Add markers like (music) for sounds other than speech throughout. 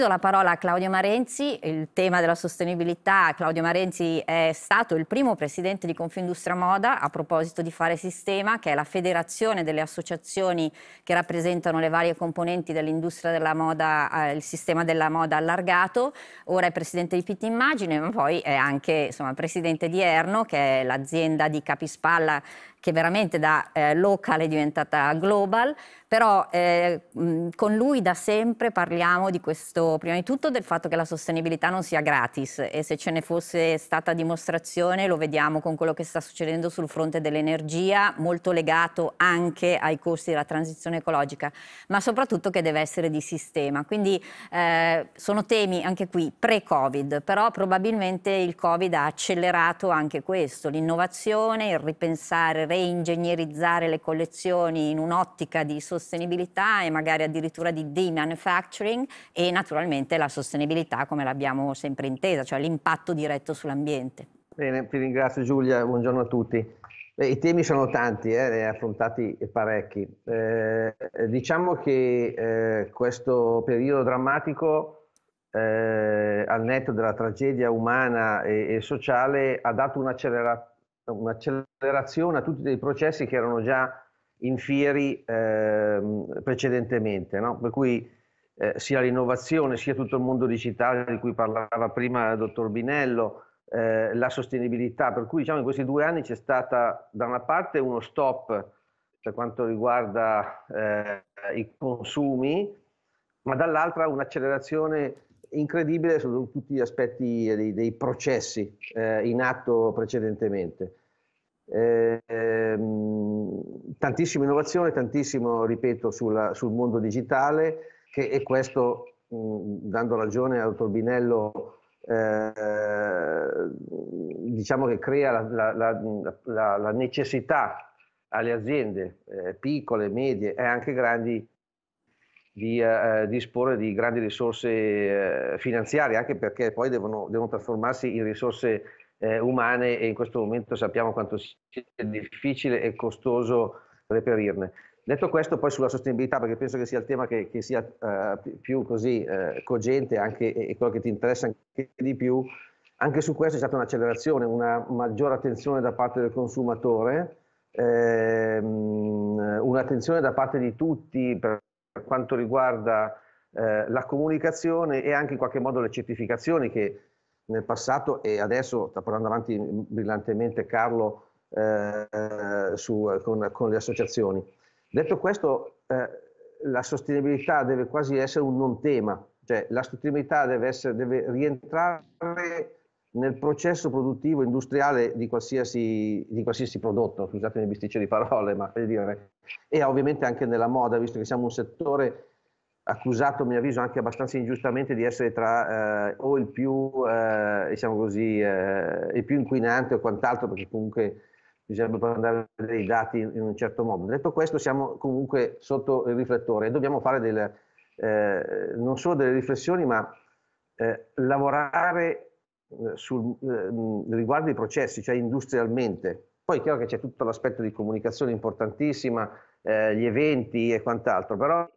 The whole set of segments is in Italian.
Do la parola a Claudio Marenzi, il tema della sostenibilità. Claudio Marenzi è stato il primo presidente di Confindustria Moda a proposito di Fare Sistema, che è la federazione delle associazioni che rappresentano le varie componenti dell'industria della moda, eh, il sistema della moda allargato. Ora è presidente di Pitti Immagine, ma poi è anche insomma, presidente di Erno, che è l'azienda di capispalla che veramente da eh, local è diventata global, però eh, mh, con lui da sempre parliamo di questo, prima di tutto del fatto che la sostenibilità non sia gratis e se ce ne fosse stata dimostrazione lo vediamo con quello che sta succedendo sul fronte dell'energia, molto legato anche ai costi della transizione ecologica, ma soprattutto che deve essere di sistema. Quindi eh, sono temi anche qui pre-Covid, però probabilmente il Covid ha accelerato anche questo, l'innovazione, il ripensare, il reingegnerizzare le collezioni in un'ottica di sostenibilità e magari addirittura di de-manufacturing e naturalmente la sostenibilità come l'abbiamo sempre intesa, cioè l'impatto diretto sull'ambiente. Bene, ti ringrazio Giulia, buongiorno a tutti. I temi sono tanti, eh, ne affrontati parecchi. Eh, diciamo che eh, questo periodo drammatico, eh, al netto della tragedia umana e, e sociale, ha dato un'accelerazione un'accelerazione a tutti dei processi che erano già in fieri eh, precedentemente, no? per cui eh, sia l'innovazione, sia tutto il mondo digitale di cui parlava prima il dottor Binello, eh, la sostenibilità, per cui diciamo in questi due anni c'è stata da una parte uno stop per quanto riguarda eh, i consumi, ma dall'altra un'accelerazione incredibile su tutti gli aspetti dei, dei processi eh, in atto precedentemente eh, tantissima innovazione, tantissimo, ripeto, sulla, sul mondo digitale che, e questo, mh, dando ragione a Torbinello, eh, diciamo che crea la, la, la, la necessità alle aziende eh, piccole, medie e anche grandi di eh, disporre di grandi risorse eh, finanziarie, anche perché poi devono, devono trasformarsi in risorse eh, umane e in questo momento sappiamo quanto sia difficile e costoso reperirne. Detto questo, poi sulla sostenibilità, perché penso che sia il tema che, che sia uh, più così uh, cogente anche, e quello che ti interessa anche di più, anche su questo c'è stata un'accelerazione, una maggiore attenzione da parte del consumatore, ehm, un'attenzione da parte di tutti per quanto riguarda eh, la comunicazione e anche in qualche modo le certificazioni che nel passato e adesso sta parlando avanti brillantemente Carlo eh, su, con, con, le associazioni. Detto questo, eh, la sostenibilità deve quasi essere un non tema, cioè la sostenibilità deve, essere, deve rientrare nel processo produttivo industriale di qualsiasi, di qualsiasi prodotto, scusatemi il bisticcio di parole, ma per dire, e ovviamente anche nella moda, visto che siamo un settore accusato, a mio avviso, anche abbastanza ingiustamente di essere tra eh, o il più, eh, diciamo così, eh, il più inquinante o quant'altro, perché comunque bisogna andare dei dati in un certo modo. Detto questo, siamo comunque sotto il riflettore e dobbiamo fare delle, eh, non solo delle riflessioni, ma eh, lavorare eh, sul, riguardo i processi, cioè industrialmente. Poi è chiaro che c'è tutto l'aspetto di comunicazione importantissima, gli eventi e quant'altro, però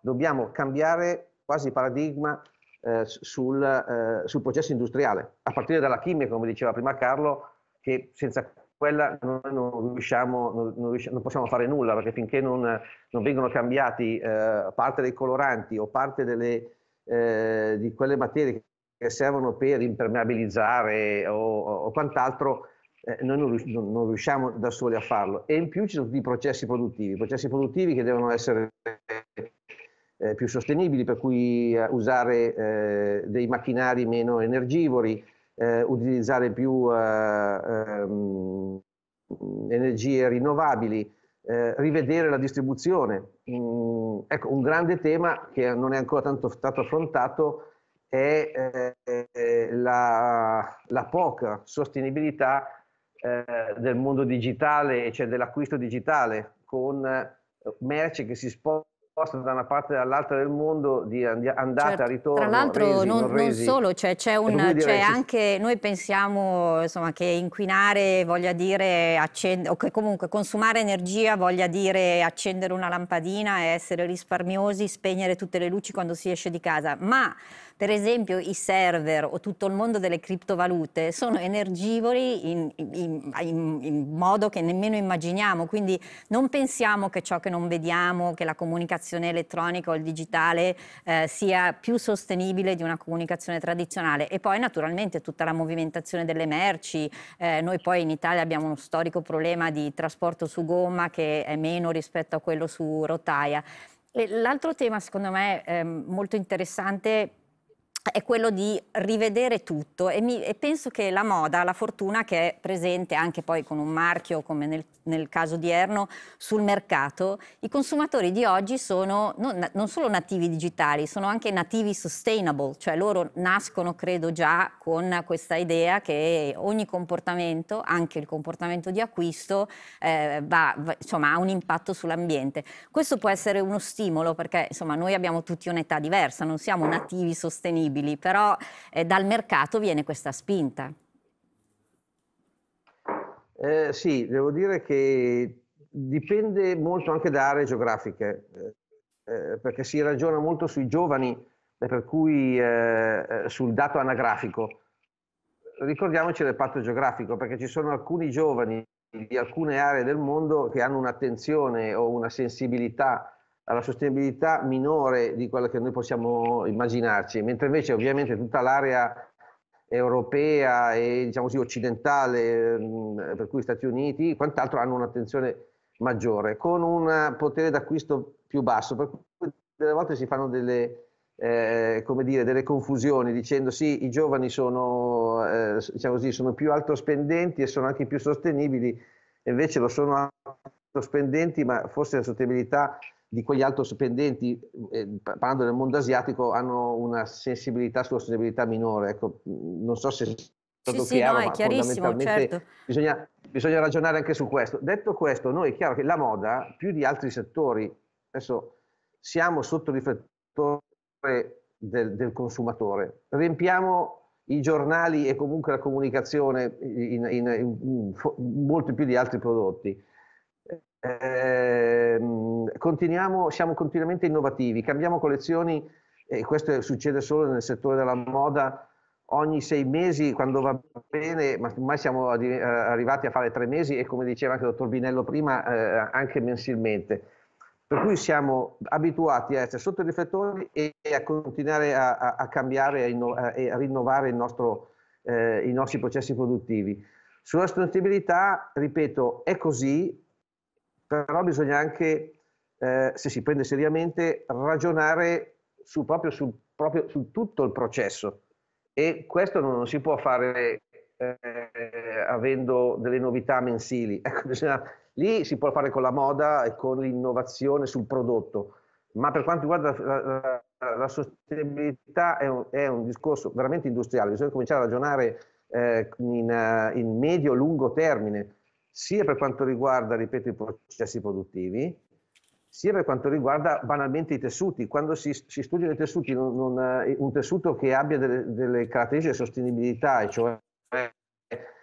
dobbiamo cambiare quasi paradigma eh, sul, eh, sul, processo industriale, a partire dalla chimica, come diceva prima Carlo, che senza quella non, non, riusciamo, non, non possiamo fare nulla, perché finché non, vengono cambiati eh, parte dei coloranti o parte delle, eh, di quelle materie che servono per impermeabilizzare o, o quant'altro, eh, noi non, riusciamo da soli a farlo. E in più ci sono tutti i processi produttivi, processi produttivi che devono essere eh, più sostenibili, per cui eh, usare eh, dei macchinari meno energivori, eh, utilizzare più ehm, energie rinnovabili, rivedere la distribuzione. Mm, ecco, un grande tema che non è ancora tanto stato affrontato è la, la poca sostenibilità del mondo digitale, cioè dell'acquisto digitale, con merci che si spostano da una parte e dall'altra del mondo di andata cioè, certo. ritorno. Tra l'altro non, non, non, solo, cioè, c'è, anche, noi pensiamo insomma, che inquinare voglia dire accendere, o che comunque consumare energia voglia dire accendere una lampadina e essere risparmiosi, spegnere tutte le luci quando si esce di casa, ma per esempio i server o tutto il mondo delle criptovalute sono energivori in, in, in, in modo che nemmeno immaginiamo, quindi non pensiamo che ciò che non vediamo, che la comunicazione elettronica o il digitale eh, sia più sostenibile di una comunicazione tradizionale e poi naturalmente tutta la movimentazione delle merci, eh, noi poi in Italia abbiamo uno storico problema di trasporto su gomma che è meno rispetto a quello su rotaia. L'altro tema secondo me ehm, molto interessante è quello di rivedere tutto e, mi, e, penso che la moda, la fortuna che è presente anche poi con un marchio come nel, nel caso di Erno sul mercato, i consumatori di oggi sono non, non, solo nativi digitali, sono anche nativi sustainable, cioè loro nascono credo già con questa idea che ogni comportamento, anche il comportamento di acquisto, eh, va, va, insomma, ha un impatto sull'ambiente. Questo può essere uno stimolo perché insomma, noi abbiamo tutti un'età diversa, non siamo nativi sostenibili possibili, però eh, dal mercato viene questa spinta. Eh, sì, devo dire che dipende molto anche da aree geografiche, eh, eh perché si ragiona molto sui giovani e eh, per cui eh, sul dato anagrafico. Ricordiamoci del patto geografico, perché ci sono alcuni giovani di alcune aree del mondo che hanno un'attenzione o una sensibilità alla sostenibilità minore di quella che noi possiamo immaginarci, mentre invece ovviamente tutta l'area europea e diciamo così, occidentale, per cui Stati Uniti, quant'altro hanno un'attenzione maggiore, con un potere d'acquisto più basso, per cui delle volte si fanno delle, eh, come dire, delle confusioni dicendo sì, i giovani sono, eh, diciamo così, sono più alto spendenti e sono anche più sostenibili, invece lo sono alto spendenti, ma forse la sostenibilità di quegli altospendenti, eh, parlando del mondo asiatico, hanno una sensibilità sulla sostenibilità minore. Ecco, non so se è stato sì, chiaro, sì, no, è chiarissimo, certo. bisogna, bisogna, ragionare anche su questo. Detto questo, noi è chiaro che la moda, più di altri settori, adesso siamo sotto il riflettore del, del consumatore. Riempiamo i giornali e comunque la comunicazione in, in, in, molto più di altri prodotti. Ehm, continuiamo, siamo continuamente innovativi, cambiamo collezioni e questo succede solo nel settore della moda ogni sei mesi quando va bene, ma ormai siamo eh, arrivati a fare tre mesi e come diceva anche il dottor Binello prima, eh, anche mensilmente. Per cui siamo abituati a essere sotto i riflettori e a continuare a, a, a cambiare e a, rinnovare nostro, eh, i nostri processi produttivi. Sulla sostenibilità, ripeto, è così, però bisogna anche, eh, se si prende seriamente, ragionare su, proprio, su, proprio, su tutto il processo e questo non si può fare eh, avendo delle novità mensili. (laughs) Ecco, bisogna, lì si può fare con la moda e con l'innovazione sul prodotto, ma per quanto riguarda la, la, la sostenibilità è un, è un, discorso veramente industriale, bisogna cominciare a ragionare eh, in, in medio-lungo termine sia per quanto riguarda, ripeto, i processi produttivi, sia per quanto riguarda banalmente i tessuti. Quando si, si studiano i tessuti, non, non, eh, un tessuto che abbia delle, delle caratteristiche di sostenibilità, e cioè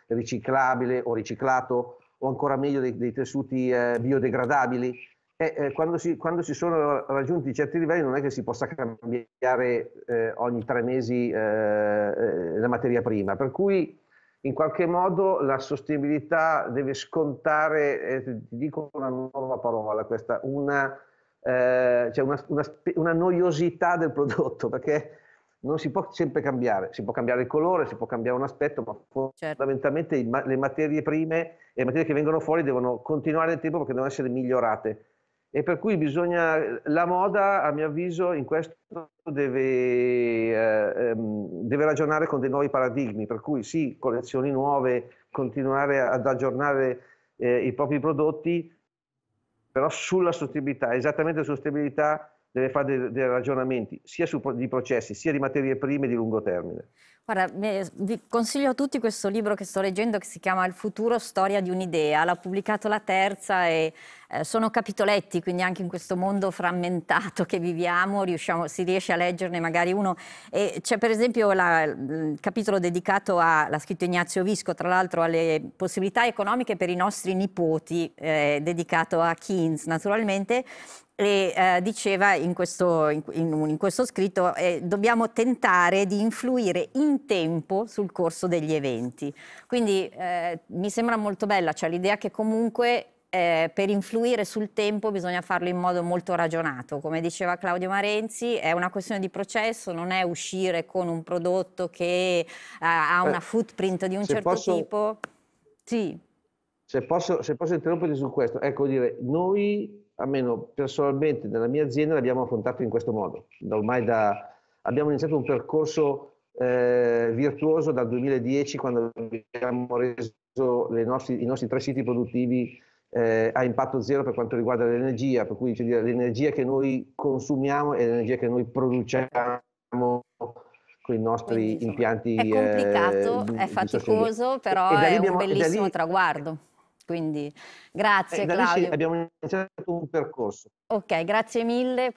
riciclabile o riciclato, o ancora meglio dei, dei tessuti eh, biodegradabili, e, eh, eh, quando, si, quando, si, sono raggiunti certi livelli non è che si possa cambiare eh, ogni tre mesi eh, la materia prima, per cui in qualche modo la sostenibilità deve scontare, eh, ti dico una nuova parola, questa, una, eh, cioè una, una, una, noiosità del prodotto, perché non si può sempre cambiare, si può cambiare il colore, si può cambiare un aspetto, ma certo. fondamentalmente le materie prime e le materie che vengono fuori devono continuare nel tempo perché devono essere migliorate e per cui bisogna, la moda a mio avviso in questo deve, eh, ehm, deve, ragionare con dei nuovi paradigmi, per cui sì, collezioni nuove, continuare ad aggiornare eh, i propri prodotti, però sulla sostenibilità, esattamente sulla sostenibilità deve fare dei, dei ragionamenti sia su, di processi, sia di materie prime di lungo termine. Guarda, vi consiglio a tutti questo libro che sto leggendo che si chiama Il futuro, storia di un'idea. L'ha pubblicato la terza e eh, sono capitoletti, quindi anche in questo mondo frammentato che viviamo si riesce a leggerne magari uno. c'è per esempio la, il mm, capitolo dedicato a, l'ha scritto Ignazio Visco, tra l'altro alle possibilità economiche per i nostri nipoti, eh, dedicato a Keynes naturalmente, e eh, diceva in questo, in, in questo scritto eh, dobbiamo tentare di influire in tempo sul corso degli eventi. Quindi eh, mi sembra molto bella, cioè l'idea che comunque eh, per influire sul tempo bisogna farlo in modo molto ragionato. Come diceva Claudio Marenzi, è una questione di processo, non è uscire con un prodotto che eh, ha una eh, footprint di un certo posso... tipo. Sì. Se posso, se posso interromperti su questo, ecco dire, noi almeno personalmente nella mia azienda l'abbiamo affrontato in questo modo. Ormai da, abbiamo iniziato un percorso eh, virtuoso dal 2010 quando abbiamo reso nostri, i nostri tre siti produttivi eh, a impatto zero per quanto riguarda l'energia, per cui cioè, l'energia che noi consumiamo è l'energia che noi produciamo con i nostri Quindi, impianti. È eh, complicato, eh, è faticoso, però è un bellissimo lì, traguardo. Quindi grazie eh, Claudio. abbiamo iniziato un percorso. Ok, grazie mille.